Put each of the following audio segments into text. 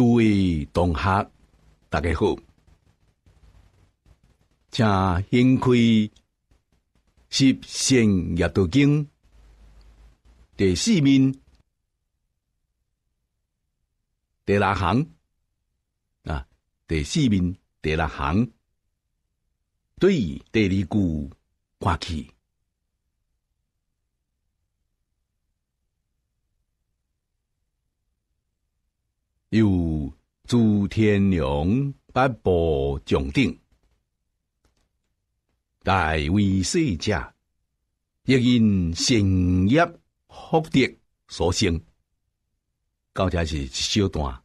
诸位同学，大家好，请翻开《十善业道经》第四面第六行啊，第四面第六行，对第二句看起。由诸天龙八部众定，大威势者，亦因成业福德所生。到这是一小段，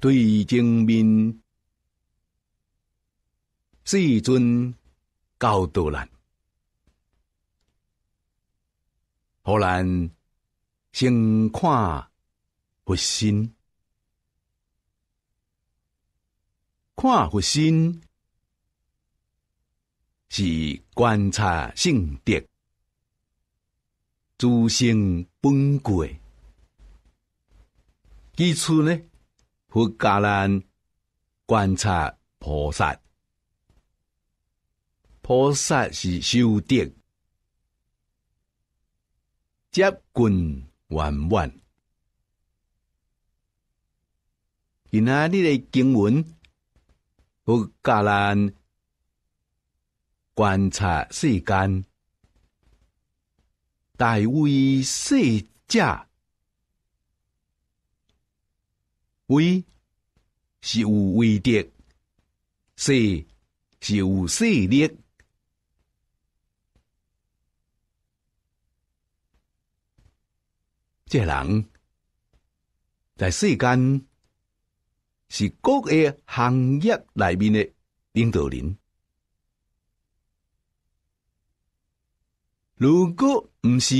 对正面，至尊告度难。后人先看佛心，看佛心是观察性德，诸行本贵。其次呢，佛教人观察菩萨，菩萨是修定。接棍圆满。今仔日的经文，我教咱观察世间，大为世者，为是有威德，世是有势力。这人在世间是各个行业内面的领导人。如果不是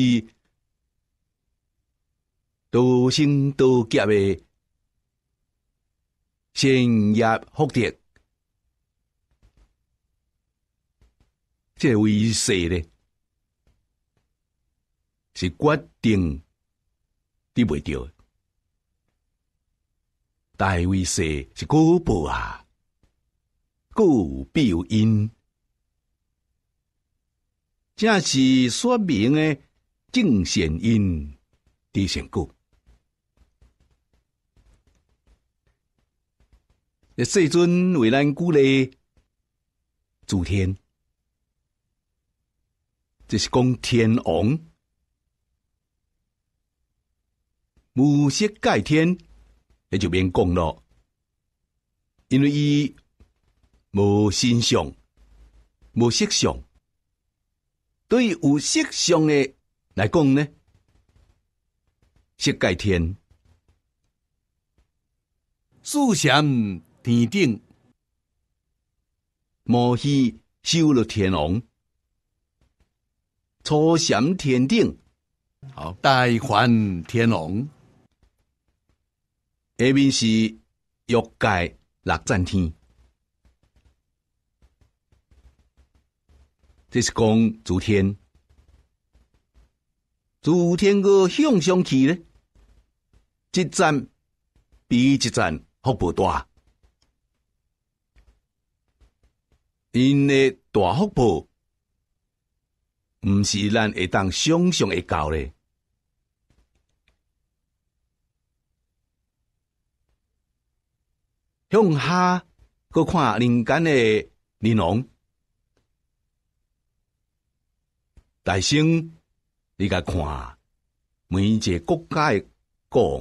多生多结的商业福地，这为谁呢？是决定。对袂对？大卫势是古报啊，古必有因，正是说明诶，正显因，体现古。这世尊为咱古来助天，这是讲天王。无色盖天，你就免讲咯。因为伊无心相，无色相。对于有色相的来讲呢，色盖天，树相天顶，摩西修了天王，初相天顶，好大还天王。下面是玉界六战天，这是讲主天，主天个向上起呢，一站比一站福报大，因为大福报，毋是咱会当想象会到嘞。向下，搁看人间的玲珑。大兴，你该看每一个国家的国。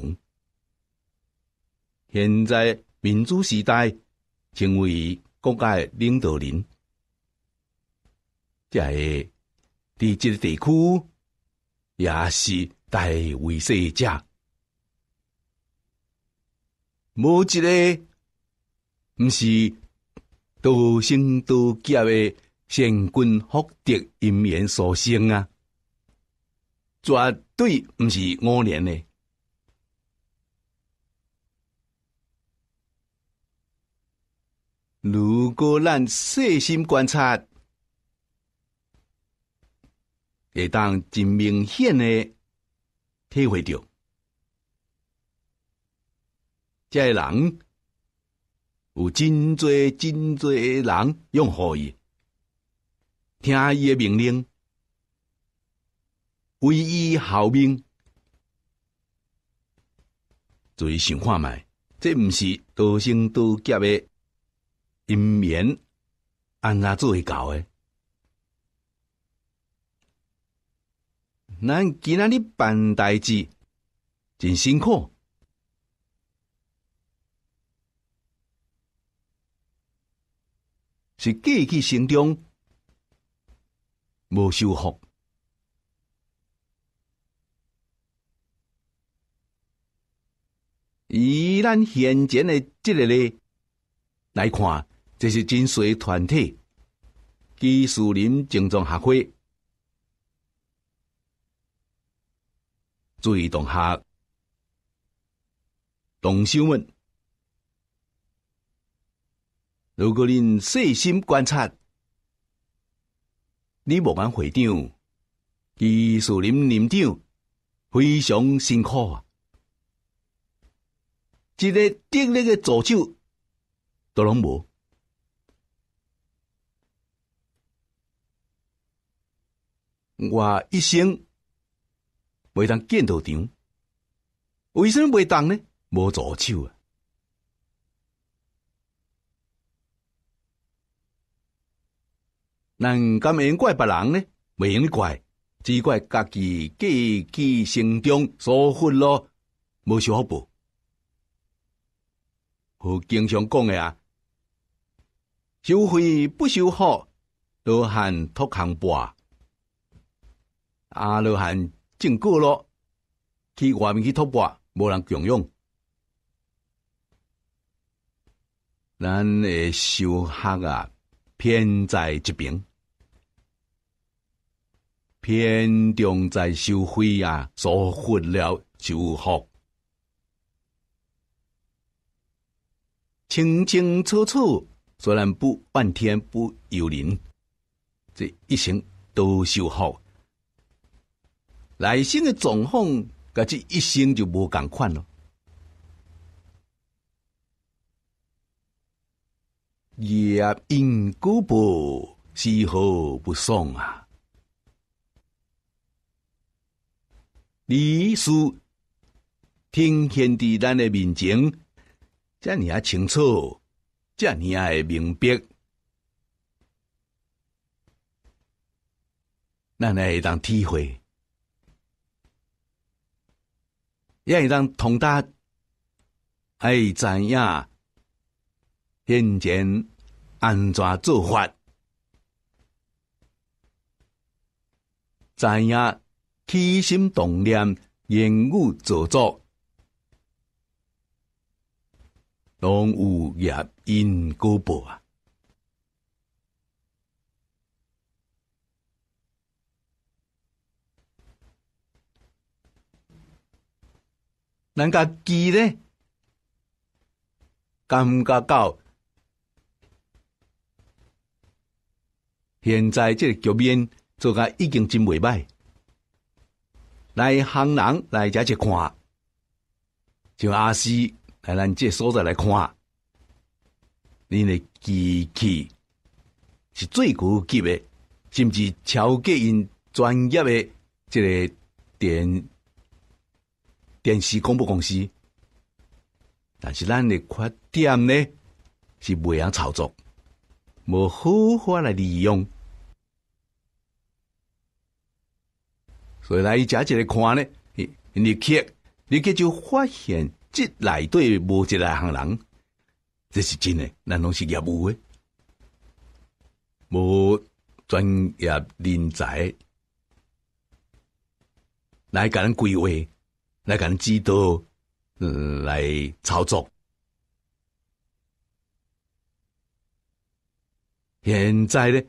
现在民主时代，成为国家的领导人，即系地即个地区，也是大为世者。无一个。毋是道生道劫的善根福德因缘所生啊，绝对毋是偶然的。如果咱细心观察，会当真明显的体会到，这人。有真多真多诶人用好伊，听伊诶命令，为伊效命。注意想看麦，这毋是多生多劫诶姻缘，安怎做会到诶？咱今仔日办代志真辛苦。是过去成中无修复。以咱现前的这个呢来看，这是真小团体，技术林精长协会。注意同学，董新问。如果恁细心观察，你无讲会长，伊树林林长非常辛苦啊！一个顶力个左手都拢无，我一生袂当见到场，为什么袂当呢？无左手啊！难咁应怪别人呢？袂应怪，只怪家己根基成长疏忽咯，冇修好部。好经常讲啊，修会不修好，都喊脱行播。阿罗汉正果咯，去外面去脱播，冇人共用，咱诶修学啊。偏在一边，偏重在收费啊，疏忽了就好，清清楚楚，虽然不半天不由人，这一生都修好，来生的状况，跟这一生就无共款了。业因果报，丝毫不爽啊！李叔，听现伫咱的面情，这你也清楚，这你也明白，咱会当体会，也会当通达，哎，知影现今安怎做法？知影起心动念，言语造作，拢有业因果报啊！咱家记咧，感觉敢现在即个局面，做甲已经真袂歹。来行人来遮一看，像阿四来咱这所在来看，恁的机器是最高级的，甚至超过因专业的即个电电视广播公司。但是咱的缺点呢，是未晓操作，无好好来利用。所以来，伊加一个看咧，立刻立刻就发现，这内底无一个行人，这是真诶，咱拢是业务诶，无专业人才来甲咱规划，来甲咱指导来操作。现在咧，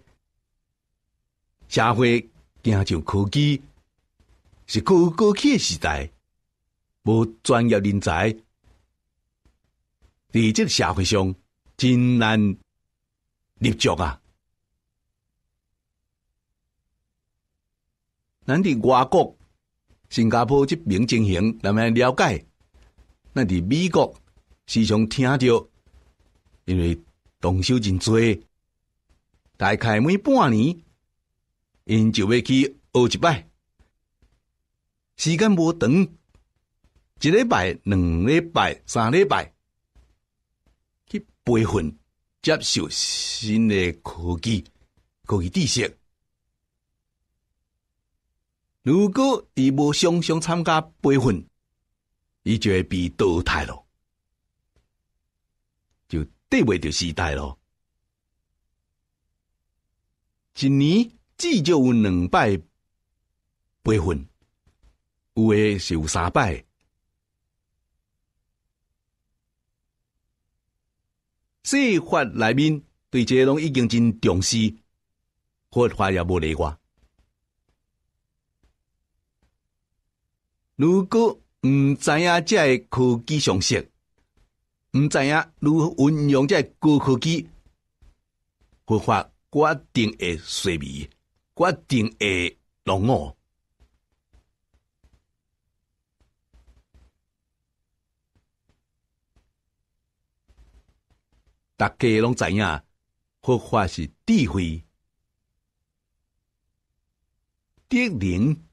社会加上科技。是高科起诶时代，无专业人才，伫即个社会上真难立足啊！咱伫外国，新加坡即名情形，咱们了解；咱伫美国，时常听到，因为同手真多，大概每半年，因就要去学一摆。时间无长，一礼拜、两礼拜、三礼拜去培训，接受新的科技、科技知识。如果伊无常常参加培训，伊就会被淘汰咯，就对袂着时代咯。一年至少有两摆培训。有诶，是有三摆。佛法内面对这拢已经真重视，佛法也无例外。如果唔知影即个科技常识，唔知影如何运用即高科技，佛法决定会衰灭，决定会落伍。大家拢知影，佛法是智慧，德灵，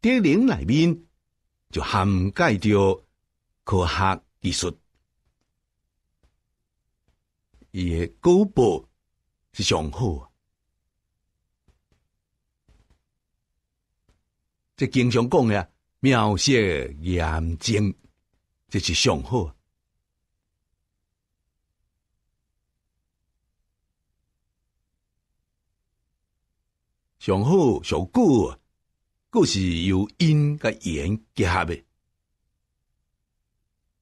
德灵内面就涵盖着科学技术，伊诶高博是上好。即经常讲诶，妙色严精，即是上好。上好，上古，搁是由因甲缘结合的。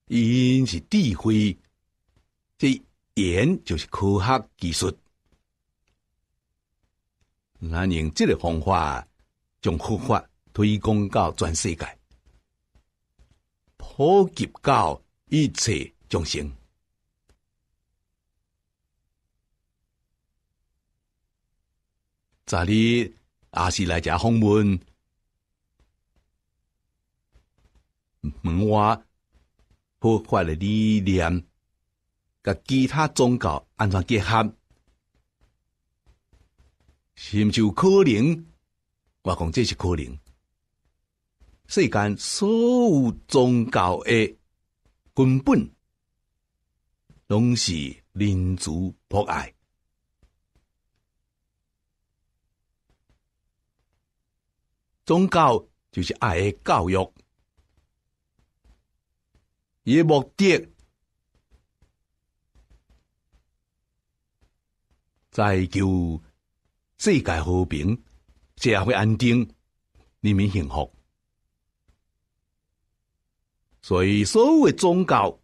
因是智慧，这缘就是科学技术。咱用即个方法，将佛法推广到全世界，普及到一切众生。昨日阿是来遮访问，问我破坏的理念，甲其他宗教安全结合，是毋是有可能？我讲这是可能。世间所有宗教的根本，拢是民族博爱。宗教就是爱的教育，伊目的在求世界和平，社会安定，人民幸福。所以，所有宗教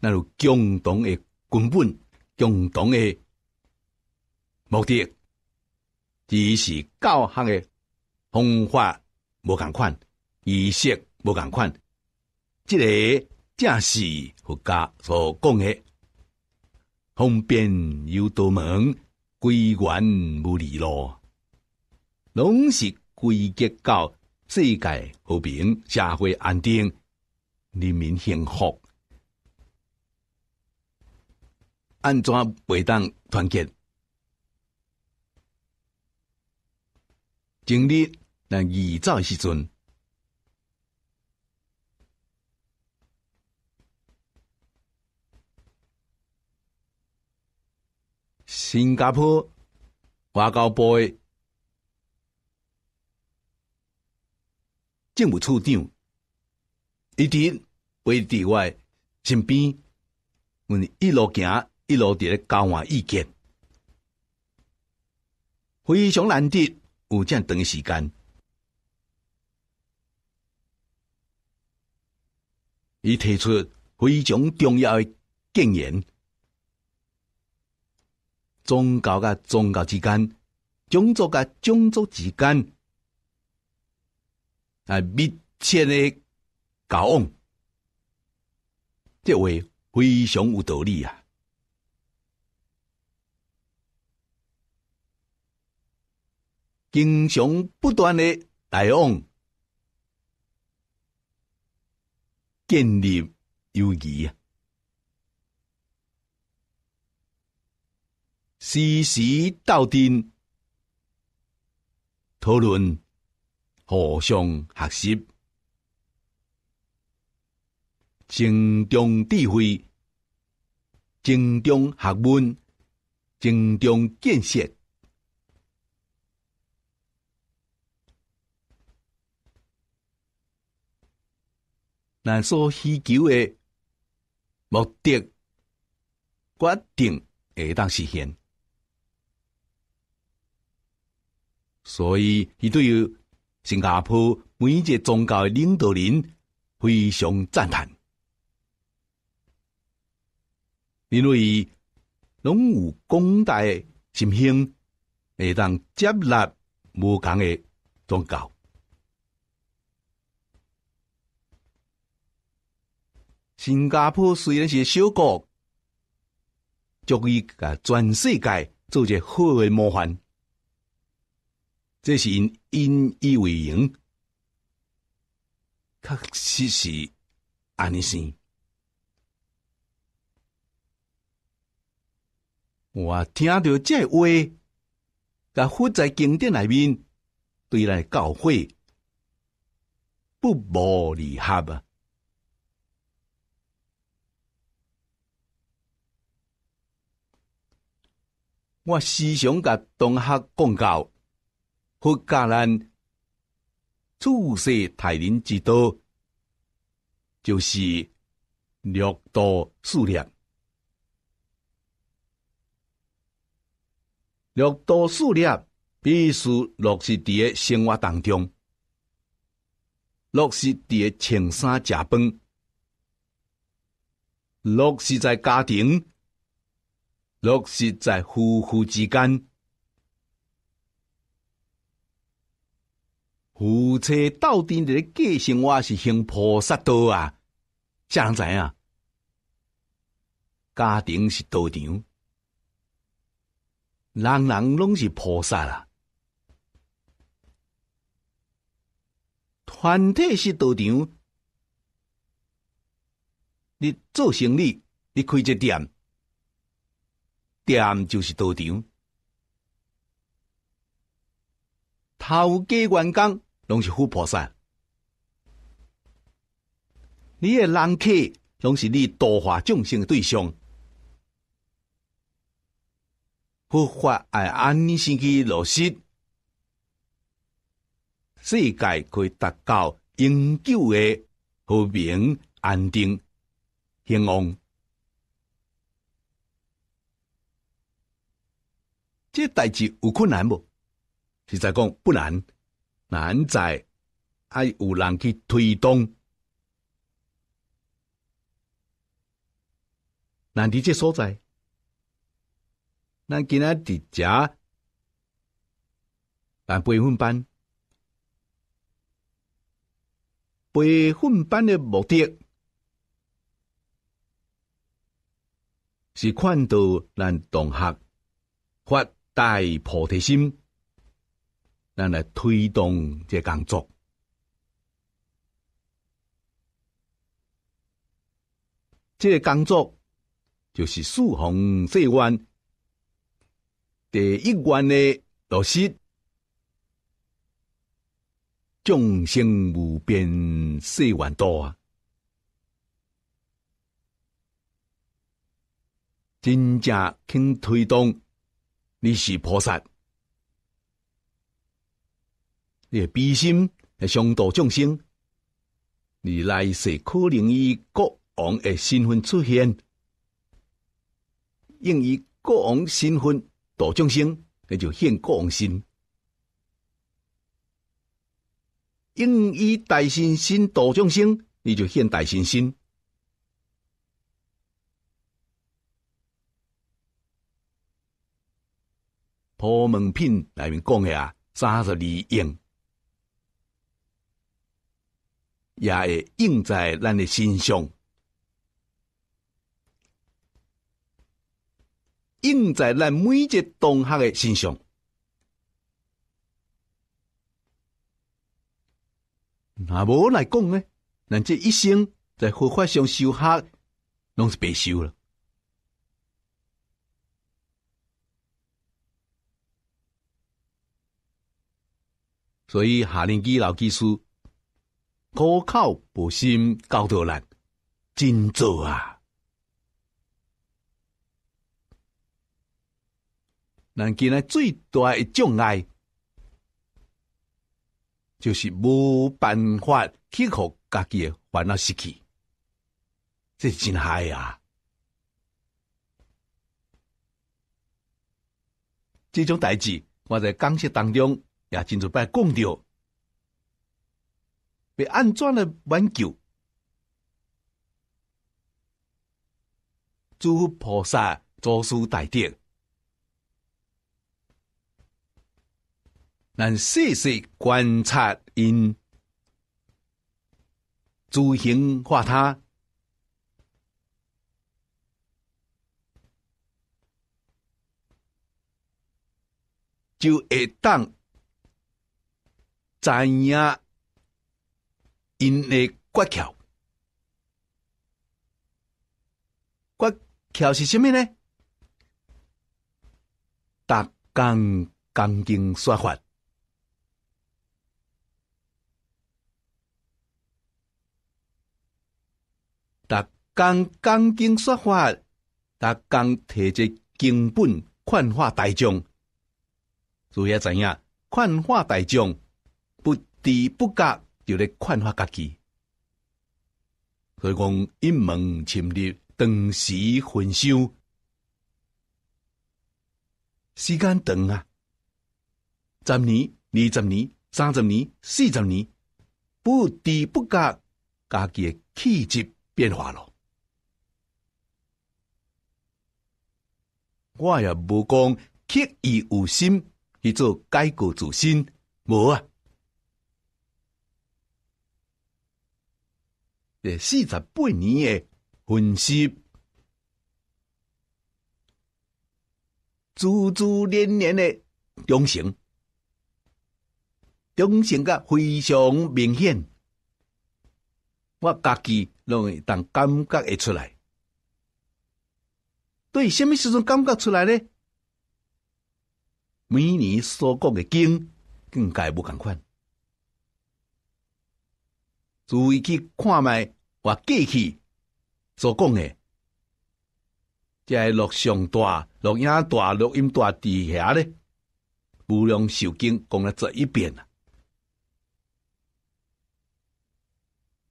那有共同的根本、共同的目的，只是教行的。方法无共款，仪式无共款，即个正是佛家所讲的，方便又多门，归源无理路，拢是归结到世界和平、社会安定、人民幸福，安怎袂当团结？今日。那二战时阵，新加坡外交部政务处长一直围伫我身边，阮一路行一路伫咧交换意见，非常难得有这长时间。伊提出非常重要的建言，宗教甲宗教之间，种族甲种族之间，啊，密切的交往，这话非常有道理啊！经常不断的来往。建立友谊，时时斗阵，讨论，互相学习，增长智慧，增长学问，增长见识。所需求的目的，决定会当实现。所以，伊对于新加坡每一个宗教的领导人非常赞叹，因为拢有广大心胸，会当接纳无同的宗教。新加坡虽然是小国，足以甲全世界做一个好的模范。这是因以为荣，确实是安尼先。我听到这话，在佛在经典内面对来教诲，不谋而合啊！我时常甲同学讲教，佛教人处世泰人之道，就是六道四念。六道四念必须落实伫在生活当中，落实伫在穿衫、食饭，落实在家庭。落实在夫妇之间，夫妻斗阵的个性，活是行菩萨道啊！人知影？家庭是道场，人人拢是菩萨啦。团体是道场，你做生意，你开这店。店就是道场，头家员工拢是富菩萨，你的人气拢是你度化众生的对象。佛法爱安尼先去落实，世界可以达到永久的和平、安定、兴旺。这代志有困难不？实在讲不难，难在爱有人去推动。难伫这所在，那今仔伫遮办培训班，培训班的目的是看到咱同学发。带菩提心，咱来推动这工作。这工作就是四宏四愿第一愿的落实，众生无边，四万多啊！真正肯推动。你是菩萨，你悲心来度众生，你来世可能以国王的身份出现，用以国王身份度众生，你就现国王心；用以大信心度众生，你就现大信心。普门品内面讲的啊，三十二应也会应在咱的心上，应在咱每一个同学的心上。那无来讲呢？咱这一生在佛法上修学，拢是白修了。所以，下年纪老技师可靠婆心教导咱，真做啊！南京的最大的障碍就是无办法克服家己烦恼失去，这真害啊！这种代志，我在讲述当中。也真就拜讲着，被安装了挽救。诸佛菩萨做事大德，咱细细观察因，诸行化他，就会当。知影因诶诀窍。诀窍是虾米呢？逐工钢经说法。刚刚经说法，他刚提着经本，宽化大众，主要怎样？宽化大众。不不觉就咧宽化家己。所以讲，一门深入，当时分修，时间长啊，十年、二十年、三十年、四十年，不知不觉，家己嘅气质变化咯。我也无讲刻意有心去做改过自新，无啊。四十八年的分析，珠珠连连的中型，中型个非常明显。我家己会当感觉会出来。对，什么时阵感觉出来呢？每年所讲的经更加不共款。注意去看卖，我过去所讲的，系录像带、录音带、录音带底下咧，无量寿经讲了这一遍啊！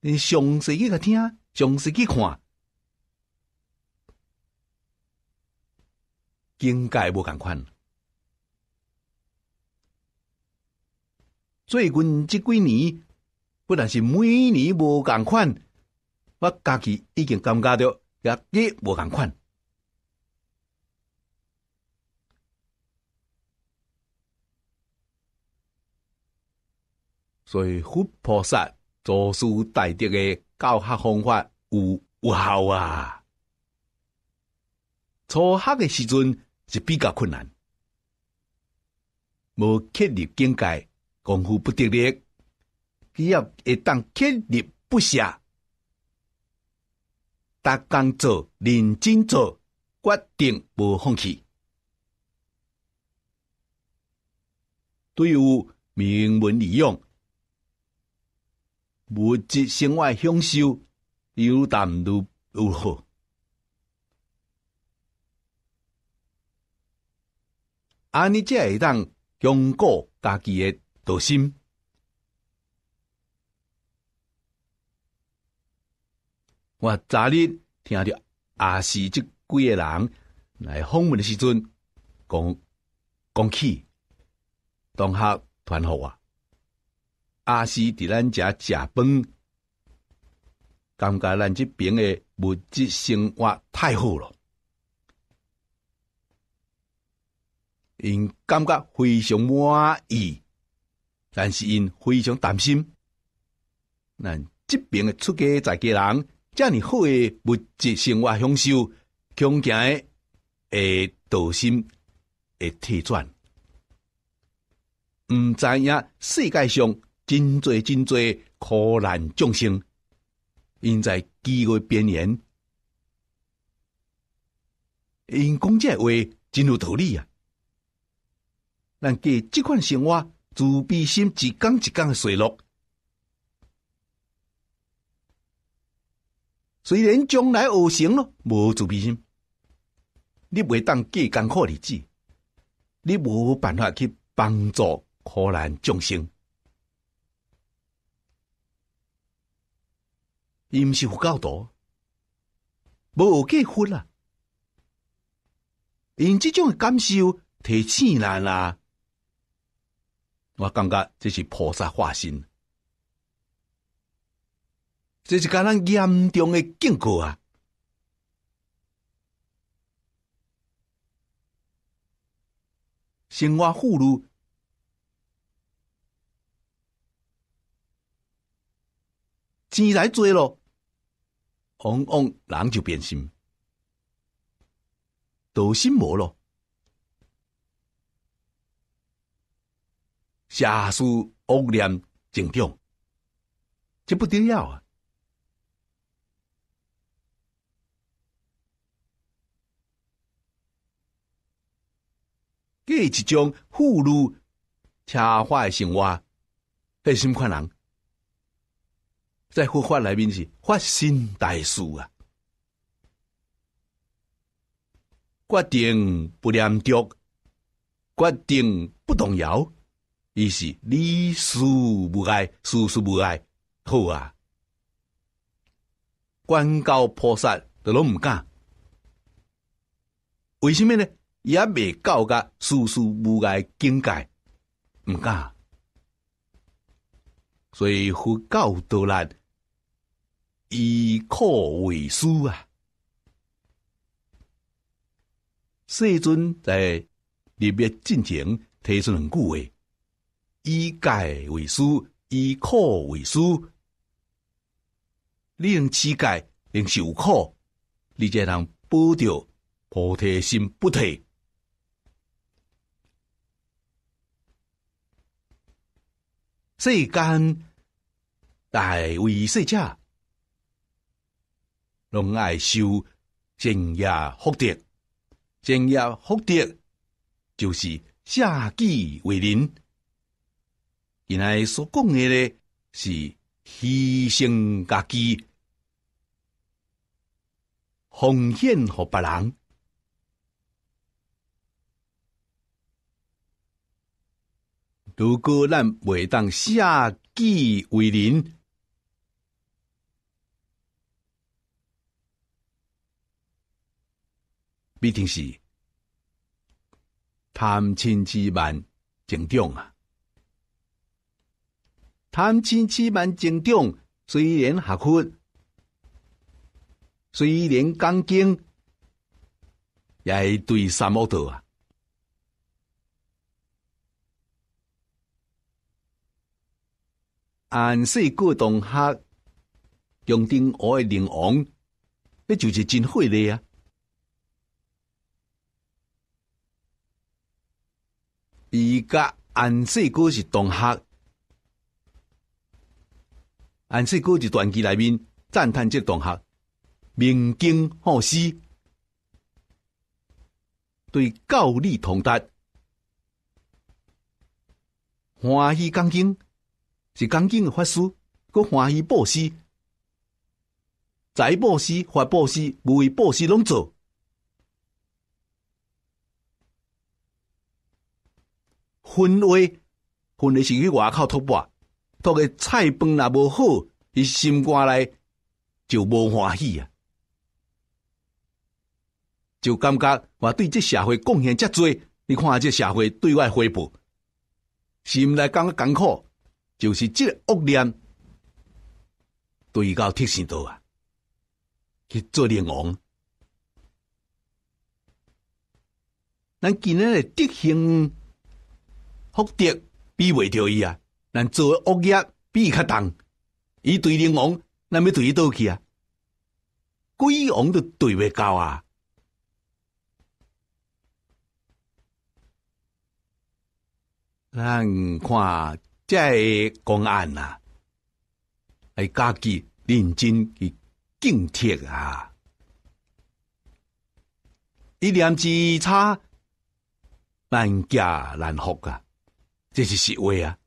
你详细去听，详细去看，境界无敢看。最近这几年。不但是每年无共款，我家己已经感觉到压日无共款。所以佛菩萨做师带啲的教学方法有有效啊！初学的时阵是比较困难，无切入境界，功夫不得力。只要会当锲而不舍，逐工作认真做，决定无放弃。对于名文利用，物质生活享受，有淡如如何。安尼才会当巩固家己的决心。我早日听到阿四即几个人来访问的时阵，讲讲起同学团好啊！阿四伫咱遮食饭，感觉咱即边的物质生活太好了，因感觉非常满意，但是因非常担心，咱即边诶出家在家人。遮尔好的物质生活享受，强健的、诶，道心、诶，体转，唔知影世界上真侪真侪苦难众生，因在机会边缘，因讲这话真有道理啊！咱给即款生活自卑心一降一降的衰落。虽然将来有成咯，无自卑心，你袂当过艰苦日子，你无办法去帮助苦难众生。因修教导，无结婚啦。因即种感受提醒咱啦，我感觉这是菩萨化身。这是给人严重的警告啊！生活富裕钱来追了，往往人就变心，道心无了，邪思恶念增长，这不得了啊！这一种俘虏、车祸的神话，谁心款人？在佛法内面是发心大事啊！决定不念旧，决定不动摇，于是礼数无碍，师数无碍，好啊！观高菩萨都拢毋敢，为什么呢？也未到甲事事无碍境界，毋敢。所以佛教道难以苦为师啊。世尊在入灭之前提出两句话：以戒为师，以苦为师。能乞戒，能受苦，你才能保着菩提心不退。世间大为世者，拢爱修正业福德，正业福德就是下济为人。原来所讲的呢，是牺牲家己，奉献给别人。如果咱袂当下计为人，必定是贪嗔痴慢增长啊！贪嗔痴慢增长，虽然合乎，虽然刚经，也对三恶道啊！俺四哥同学，定我的灵王，那就是真费力啊！伊甲俺四哥是同学，俺四哥是传奇内面赞叹这同学，明经好师，对教理通达，欢喜讲经。是刚劲个法师，佮欢喜布施，财布施法布施，无为布施拢做。分位分的是去外口托钵，托个菜饭也无好，伊心肝内就无欢喜啊，就感觉我对这社会贡献遮多。你看下这社会对外回报，心内感觉艰苦。就是即个恶念对到铁神多啊，去做灵王。咱今日的德行福德比未着伊啊，咱做恶业比伊较重。伊对灵王咱要对伊倒去啊，鬼王都对未到啊。咱看。即系公安啊，系家己认真去警惕啊，一念之差，万家难复啊，这是实话啊。